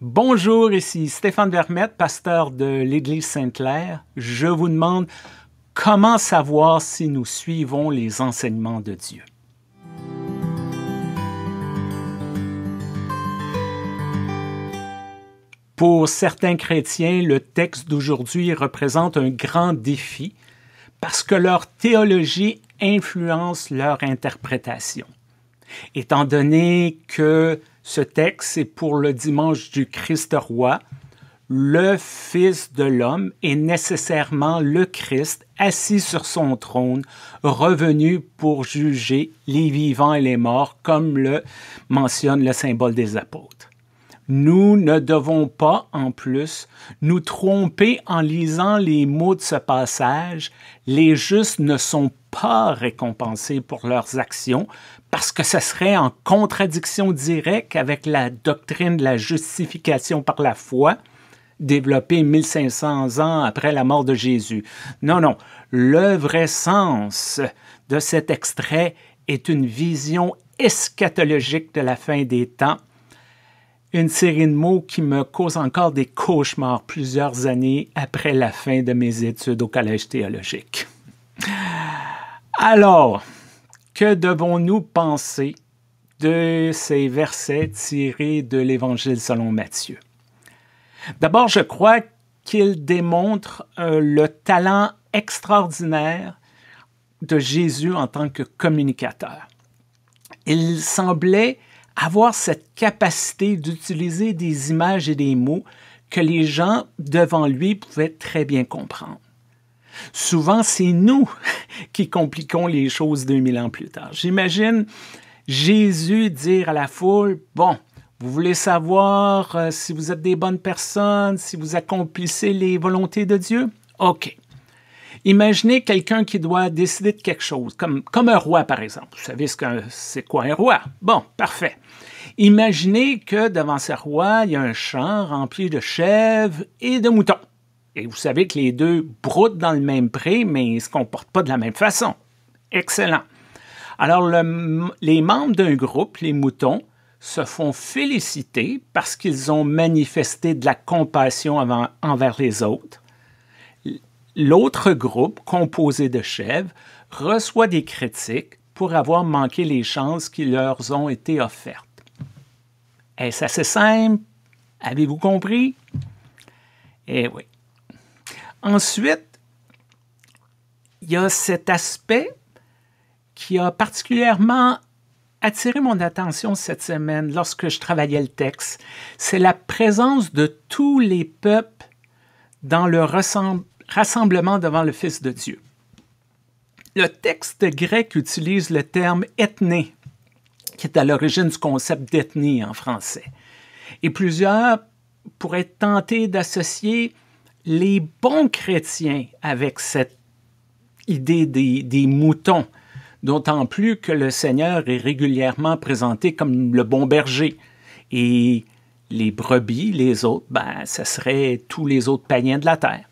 Bonjour, ici Stéphane Vermette, pasteur de l'Église Sainte-Claire. Je vous demande comment savoir si nous suivons les enseignements de Dieu. Pour certains chrétiens, le texte d'aujourd'hui représente un grand défi parce que leur théologie influence leur interprétation. Étant donné que ce texte, c'est pour le dimanche du Christ-Roi. Le Fils de l'homme est nécessairement le Christ assis sur son trône, revenu pour juger les vivants et les morts, comme le mentionne le symbole des apôtres. Nous ne devons pas, en plus, nous tromper en lisant les mots de ce passage. Les justes ne sont récompensés pour leurs actions parce que ce serait en contradiction directe avec la doctrine de la justification par la foi développée 1500 ans après la mort de Jésus. Non, non, le vrai sens de cet extrait est une vision eschatologique de la fin des temps une série de mots qui me cause encore des cauchemars plusieurs années après la fin de mes études au collège théologique. Alors, que devons-nous penser de ces versets tirés de l'Évangile selon Matthieu? D'abord, je crois qu'il démontre euh, le talent extraordinaire de Jésus en tant que communicateur. Il semblait avoir cette capacité d'utiliser des images et des mots que les gens devant lui pouvaient très bien comprendre. Souvent, c'est nous qui compliquons les choses 2000 ans plus tard. J'imagine Jésus dire à la foule, bon, vous voulez savoir euh, si vous êtes des bonnes personnes, si vous accomplissez les volontés de Dieu? OK. Imaginez quelqu'un qui doit décider de quelque chose, comme, comme un roi par exemple. Vous savez ce que c'est quoi un roi? Bon, parfait. Imaginez que devant ce roi, il y a un champ rempli de chèvres et de moutons vous savez que les deux broutent dans le même pré, mais ils ne se comportent pas de la même façon. Excellent. Alors, les membres d'un groupe, les moutons, se font féliciter parce qu'ils ont manifesté de la compassion envers les autres. L'autre groupe, composé de chèvres, reçoit des critiques pour avoir manqué les chances qui leur ont été offertes. Est-ce assez simple? Avez-vous compris? Eh oui. Ensuite, il y a cet aspect qui a particulièrement attiré mon attention cette semaine lorsque je travaillais le texte. C'est la présence de tous les peuples dans le rassemblement devant le Fils de Dieu. Le texte grec utilise le terme ethné, qui est à l'origine du concept d'ethnie en français. Et plusieurs pourraient tenter d'associer les bons chrétiens avec cette idée des, moutons, d'autant plus que le Seigneur est régulièrement présenté comme le bon berger. Et les brebis, les autres, ben, ce serait tous les autres païens de la terre.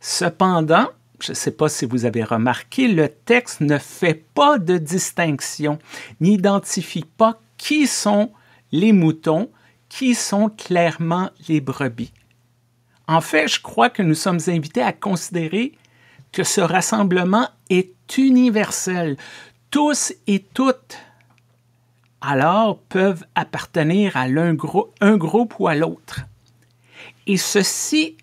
Cependant, je ne sais pas si vous avez remarqué, le texte ne fait pas de distinction, n'identifie pas qui sont les moutons, qui sont clairement les brebis. En fait, je crois que nous sommes invités à considérer que ce rassemblement est universel. Tous et toutes, alors, peuvent appartenir à l'un un groupe ou à l'autre. Et ceci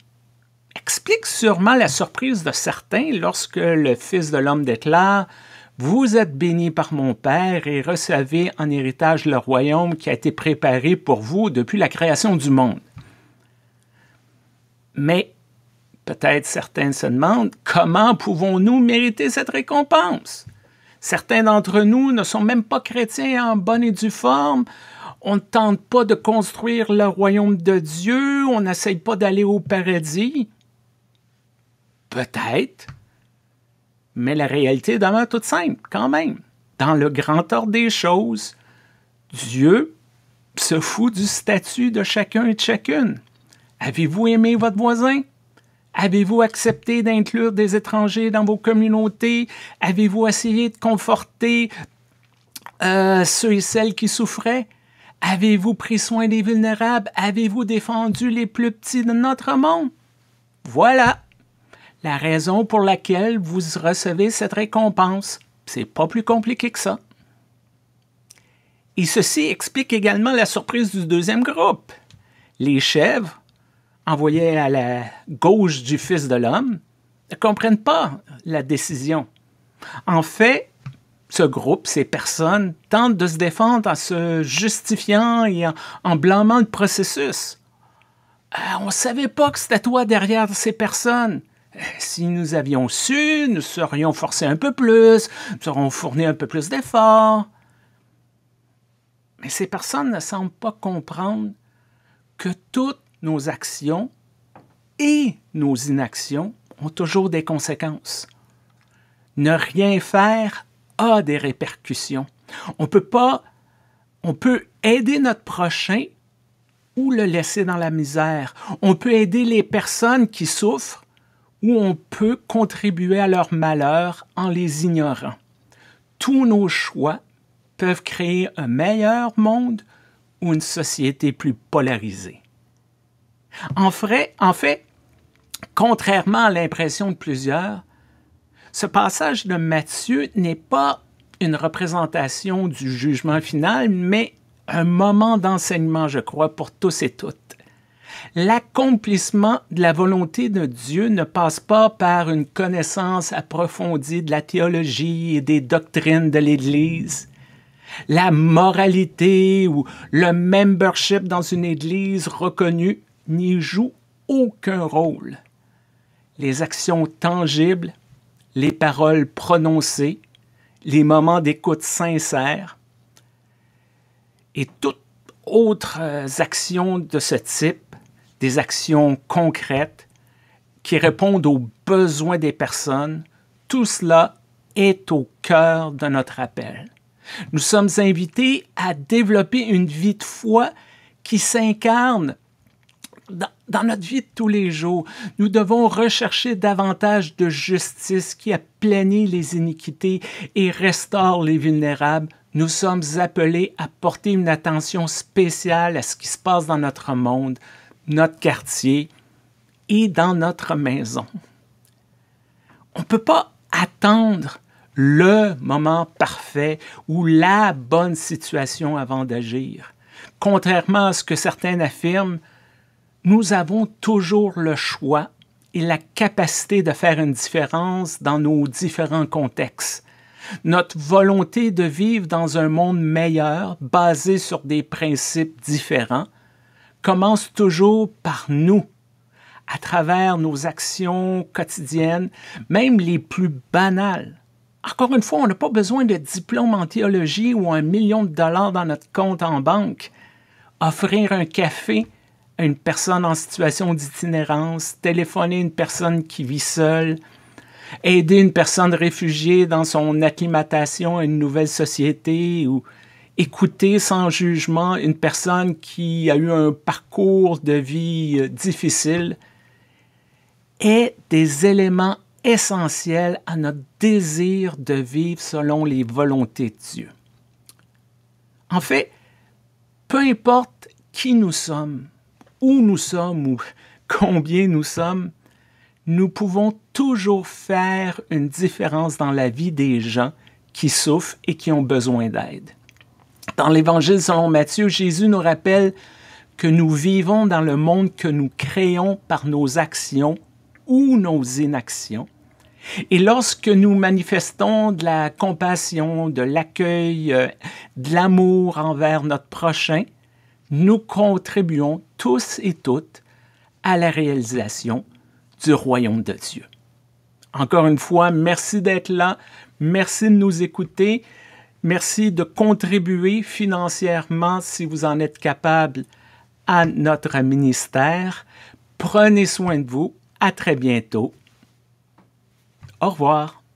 explique sûrement la surprise de certains lorsque le Fils de l'homme déclare vous êtes bénis par mon Père et recevez en héritage le royaume qui a été préparé pour vous depuis la création du monde. Mais peut-être certains se demandent comment pouvons-nous mériter cette récompense Certains d'entre nous ne sont même pas chrétiens en bonne et due forme. On ne tente pas de construire le royaume de Dieu, on n'essaye pas d'aller au paradis. Peut-être, mais la réalité demeure toute simple quand même. Dans le grand ordre des choses, Dieu se fout du statut de chacun et de chacune. Avez-vous aimé votre voisin? Avez-vous accepté d'inclure des étrangers dans vos communautés? Avez-vous essayé de conforter euh, ceux et celles qui souffraient? Avez-vous pris soin des vulnérables? Avez-vous défendu les plus petits de notre monde? Voilà la raison pour laquelle vous recevez cette récompense. C'est pas plus compliqué que ça. Et ceci explique également la surprise du deuxième groupe. Les chèvres envoyés à la gauche du Fils de l'homme, ne comprennent pas la décision. En fait, ce groupe, ces personnes, tentent de se défendre en se justifiant et en, blâmant le processus. Euh, on ne savait pas que c'était toi derrière ces personnes. Euh, si nous avions su, nous serions forcés un peu plus, nous aurions fourni un peu plus d'efforts. Mais ces personnes ne semblent pas comprendre que toute nos actions et nos inactions ont toujours des conséquences. Ne rien faire a des répercussions. On peut pas on peut aider notre prochain ou le laisser dans la misère. On peut aider les personnes qui souffrent ou on peut contribuer à leur malheur en les ignorant. Tous nos choix peuvent créer un meilleur monde ou une société plus polarisée. En fait, contrairement à l'impression de plusieurs, ce passage de Matthieu n'est pas une représentation du jugement final, mais un moment d'enseignement, je crois, pour tous et toutes. L'accomplissement de la volonté de Dieu ne passe pas par une connaissance approfondie de la théologie et des doctrines de l'Église. La moralité ou le membership dans une Église reconnue n'y joue aucun rôle. Les actions tangibles, les paroles prononcées, les moments d'écoute sincère et toutes autres euh, actions de ce type, des actions concrètes qui répondent aux besoins des personnes, tout cela est au cœur de notre appel. Nous sommes invités à développer une vie de foi qui s'incarne dans, notre vie de tous les jours, nous devons rechercher davantage de justice qui aplanit les iniquités et restaure les vulnérables. Nous sommes appelés à porter une attention spéciale à ce qui se passe dans notre monde, notre quartier et dans notre maison. On ne peut pas attendre le moment parfait ou la bonne situation avant d'agir. Contrairement à ce que certains affirment, nous avons toujours le choix et la capacité de faire une différence dans nos différents contextes. Notre volonté de vivre dans un monde meilleur, basé sur des principes différents, commence toujours par nous, à travers nos actions quotidiennes, même les plus banales. Encore une fois, on n'a pas besoin de diplôme en théologie ou un million de dollars dans notre compte en banque. Offrir un café, une personne en situation d'itinérance, téléphoner une personne qui vit seule, aider une personne réfugiée dans son acclimatation à une nouvelle société ou écouter sans jugement une personne qui a eu un parcours de vie euh, difficile est des éléments essentiels à notre désir de vivre selon les volontés de Dieu. En fait, peu importe qui nous sommes, où nous sommes ou combien nous sommes, nous pouvons toujours faire une différence dans la vie des gens qui souffrent et qui ont besoin d'aide. Dans l'Évangile selon Matthieu, Jésus nous rappelle que nous vivons dans le monde que nous créons par nos actions ou nos inactions. Et lorsque nous manifestons de la compassion, de l'accueil, euh, de l'amour envers notre prochain, nous contribuons tous et toutes à la réalisation du royaume de Dieu. Encore une fois, merci d'être là, merci de nous écouter, merci de contribuer financièrement si vous en êtes capable à notre ministère. Prenez soin de vous, à très bientôt. Au revoir.